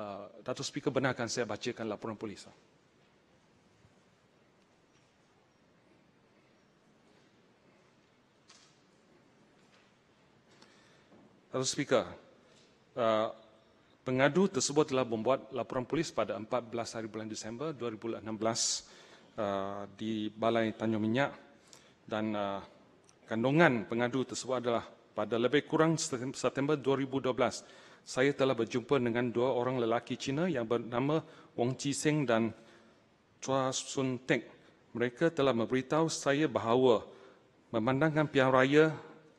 Eh, Datuk Speaker benarkan saya bacakan laporan polis. Datuk Speaker, eh, pengadu tersebut telah membuat laporan polis pada 14 hari bulan Disember 2016 eh, di Balai Tanjung Minyak dan kandungan pengadu tersebut adalah pada lebih kurang September 2012 saya telah berjumpa dengan dua orang lelaki Cina yang bernama Wong Chi Seng dan Chua Sun Teng. Mereka telah memberitahu saya bahawa memandangkan pihak raya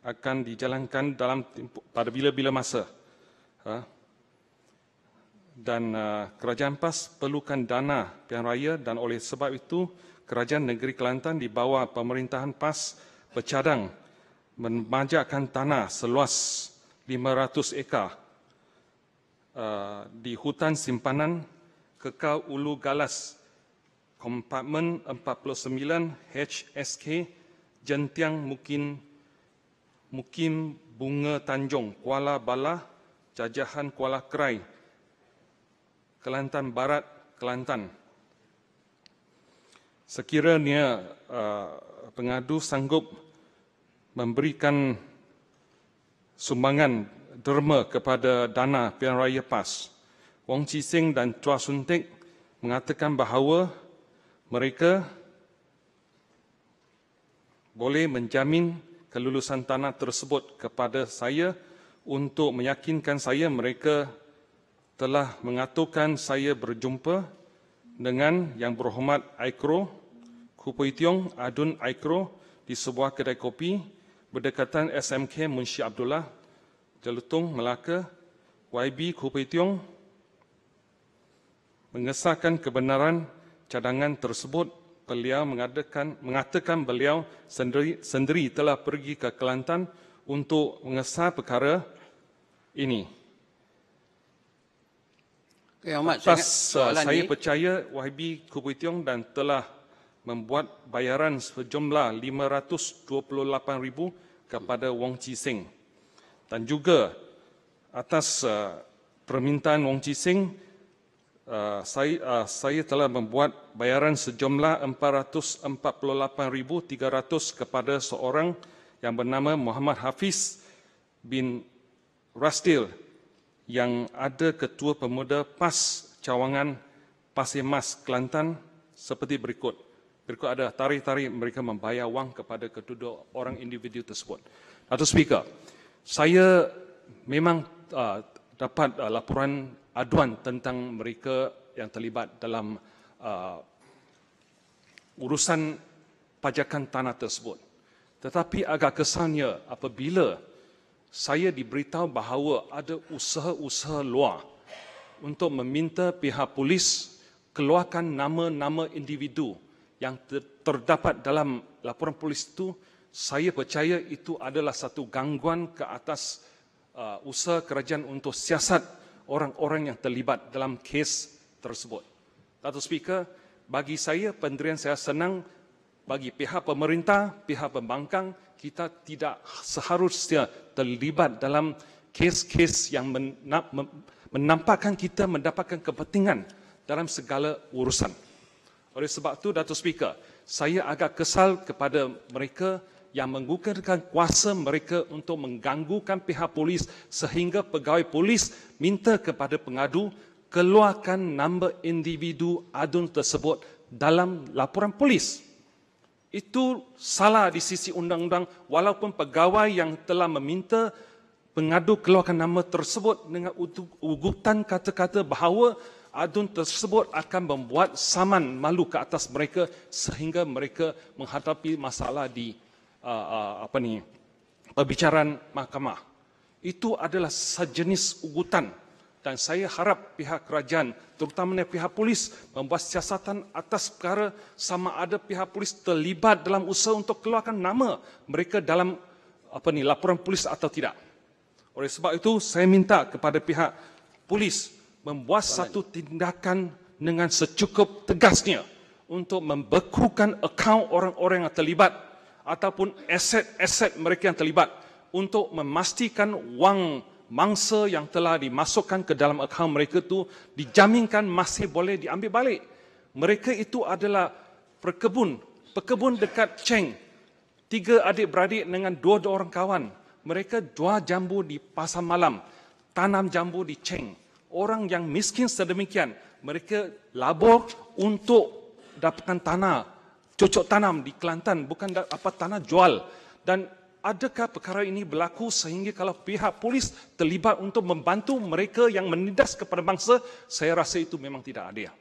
akan dijalankan dalam pada bila-bila masa. Ha? Dan uh, kerajaan PAS perlukan dana pihak raya dan oleh sebab itu kerajaan negeri Kelantan di bawah pemerintahan PAS bercadang memajakkan tanah seluas 500 ekar uh, di hutan simpanan kekal Ulu Galas, kompartmen 49 HSK Jentiang Mukim Mukim Bunga Tanjung Kuala Balah Jajahan Kuala Kerai Kelantan Barat Kelantan Sekiranya uh, pengadu sanggup memberikan sumbangan derma kepada dana pilihan raya PAS. Wong Chi Sing dan Chua Sun Tik mengatakan bahawa mereka boleh menjamin kelulusan tanah tersebut kepada saya untuk meyakinkan saya mereka telah mengaturkan saya berjumpa dengan Yang Berhormat Aikro Kupoi Tiong Adun Aikro di sebuah kedai kopi berdekatan SMK Munshi Abdullah Jelutong, Melaka, YB, Kupai Tiong mengesahkan kebenaran cadangan tersebut beliau mengadakan, mengatakan beliau sendiri, sendiri telah pergi ke Kelantan untuk mengesah perkara ini. Okay, Ahmad, Atas saya, uh, saya percaya YB Kupai Tiong dan telah membuat bayaran sejumlah RM528,000 kepada Wong Chi Seng dan juga atas uh, permintaan Wong Chi Sing uh, saya uh, saya telah membuat bayaran sejumlah 448300 kepada seorang yang bernama Muhammad Hafiz bin Rastil yang ada ketua pemuda PAS cawangan Pasir Mas Kelantan seperti berikut. Berikut ada tarikh-tarikh mereka membayar wang kepada kedua orang individu tersebut. atau Speaker, saya memang uh, dapat uh, laporan aduan tentang mereka yang terlibat dalam uh, urusan pajakan tanah tersebut. Tetapi agak kesannya apabila saya diberitahu bahawa ada usaha-usaha luar untuk meminta pihak polis keluarkan nama-nama individu yang terdapat dalam laporan polis itu, saya percaya itu adalah satu gangguan ke atas uh, usaha kerajaan untuk siasat orang-orang yang terlibat dalam kes tersebut. Dato Speaker, bagi saya pendirian saya senang bagi pihak pemerintah, pihak pembangkang, kita tidak seharusnya terlibat dalam kes-kes yang menampakkan kita mendapatkan kepentingan dalam segala urusan. Oleh sebab itu, Dato Speaker, saya agak kesal kepada mereka yang menggunakan kuasa mereka untuk mengganggukan pihak polis sehingga pegawai polis minta kepada pengadu keluarkan nombor individu adun tersebut dalam laporan polis. Itu salah di sisi undang-undang walaupun pegawai yang telah meminta pengadu keluarkan nama tersebut dengan ugutan kata-kata bahawa adun tersebut akan membuat saman malu ke atas mereka sehingga mereka menghadapi masalah di uh, uh, apa ni pembicaraan mahkamah itu adalah sejenis ugutan dan saya harap pihak kerajaan terutamanya pihak polis membuat siasatan atas perkara sama ada pihak polis terlibat dalam usaha untuk keluarkan nama mereka dalam apa ni laporan polis atau tidak. Oleh sebab itu saya minta kepada pihak polis membuat Balan. satu tindakan dengan secukup tegasnya untuk membekukan akaun orang-orang yang terlibat ataupun aset-aset mereka yang terlibat untuk memastikan wang mangsa yang telah dimasukkan ke dalam akaun mereka itu dijaminkan masih boleh diambil balik. Mereka itu adalah perkebun, perkebun dekat Cheng. Tiga adik beradik dengan dua, dua orang kawan. Mereka jual jambu di pasar malam, tanam jambu di Cheng. Orang yang miskin sedemikian, mereka labur untuk dapatkan tanah cocok tanam di Kelantan bukan apa tanah jual dan adakah perkara ini berlaku sehingga kalau pihak polis terlibat untuk membantu mereka yang menindas kepada bangsa saya rasa itu memang tidak adil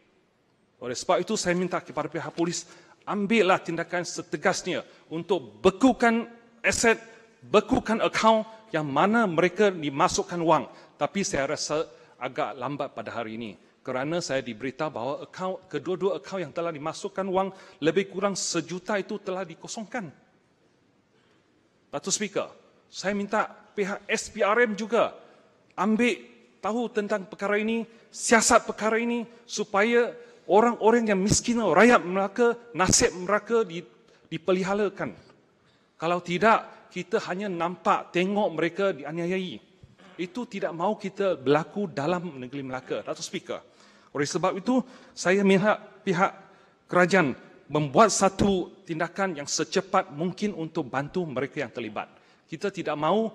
oleh sebab itu saya minta kepada pihak polis ambillah tindakan setegasnya untuk bekukan aset bekukan akaun yang mana mereka dimasukkan wang tapi saya rasa agak lambat pada hari ini kerana saya diberitahu bahawa akaun kedua-dua akaun yang telah dimasukkan wang lebih kurang sejuta itu telah dikosongkan. Datuk Speaker, saya minta pihak SPRM juga ambil tahu tentang perkara ini, siasat perkara ini supaya orang-orang yang miskin, rakyat mereka, nasib mereka dipeliharakan. Kalau tidak, kita hanya nampak, tengok mereka dianiayai. Itu tidak mahu kita berlaku dalam negeri Melaka, Datuk Speaker. Oleh sebab itu, saya minta pihak kerajaan membuat satu tindakan yang secepat mungkin untuk bantu mereka yang terlibat. Kita tidak mahu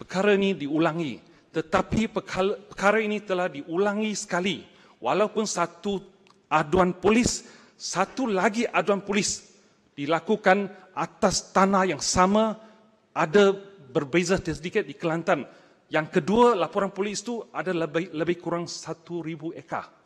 perkara ini diulangi. Tetapi perkara ini telah diulangi sekali. Walaupun satu aduan polis, satu lagi aduan polis dilakukan atas tanah yang sama, ada berbeza sedikit di Kelantan. Yang kedua, laporan polis itu ada lebih, lebih kurang 1,000 ekar.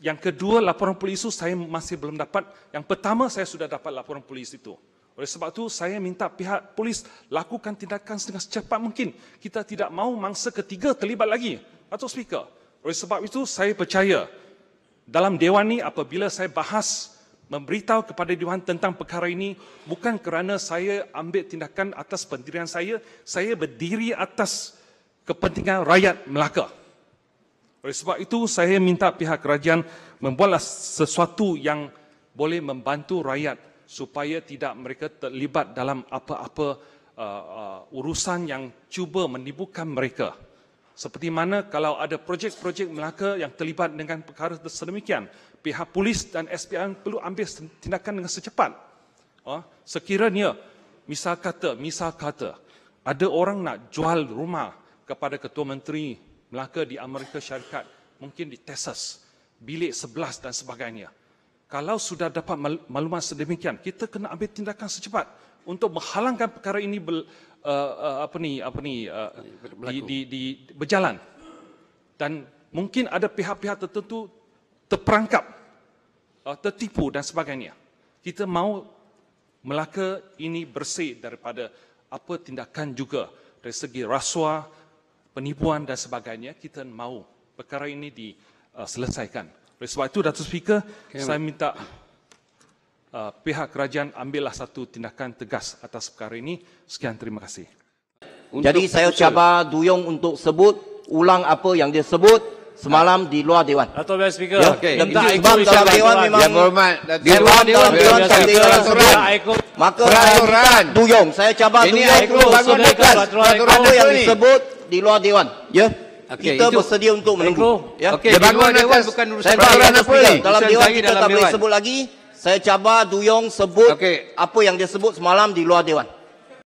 Yang kedua, laporan polis itu saya masih belum dapat. Yang pertama, saya sudah dapat laporan polis itu. Oleh sebab itu, saya minta pihak polis lakukan tindakan dengan secepat mungkin. Kita tidak mahu mangsa ketiga terlibat lagi. Atau speaker. Oleh sebab itu, saya percaya dalam Dewan ini apabila saya bahas memberitahu kepada Dewan tentang perkara ini bukan kerana saya ambil tindakan atas pendirian saya, saya berdiri atas kepentingan rakyat Melaka. Oleh sebab itu, saya minta pihak kerajaan membuat sesuatu yang boleh membantu rakyat supaya tidak mereka terlibat dalam apa-apa uh, uh, urusan yang cuba menibukkan mereka. Seperti mana kalau ada projek-projek Melaka yang terlibat dengan perkara sedemikian, pihak polis dan SPM perlu ambil tindakan dengan secepat. Uh, sekiranya, misal kata, misal kata, ada orang nak jual rumah kepada Ketua Menteri Melaka di Amerika Syarikat, mungkin di Texas, bilik 11 dan sebagainya. Kalau sudah dapat maklumat sedemikian, kita kena ambil tindakan secepat untuk menghalangkan perkara ini ber, uh, uh apa ni apa ni uh, di, di, di, di berjalan. Dan mungkin ada pihak-pihak tertentu terperangkap, uh, tertipu dan sebagainya. Kita mahu Melaka ini bersih daripada apa tindakan juga dari segi rasuah, penipuan dan sebagainya, kita mahu perkara ini diselesaikan. Uh, Oleh sebab itu, Datuk Speaker, okay. saya minta uh, pihak kerajaan ambillah satu tindakan tegas atas perkara ini. Sekian, terima kasih. Untuk Jadi saya cabar duyung untuk sebut ulang apa yang dia sebut semalam di luar dewan. Atau Vice Speaker. Ya, okay. Tentang itu sebab dalam dewan memang yang berhormat. Di luar dewan dewan saya peraturan. Maka peraturan duyung saya cabar Duyong untuk sebut apa yang disebut di luar dewan ya okay, kita itu bersedia untuk menunggu ya okey dewan bukan urusan saya peraturan apa dalam, dalam dewan kita tak boleh sebut lagi saya cabar duyung sebut okay. apa yang dia sebut semalam di luar dewan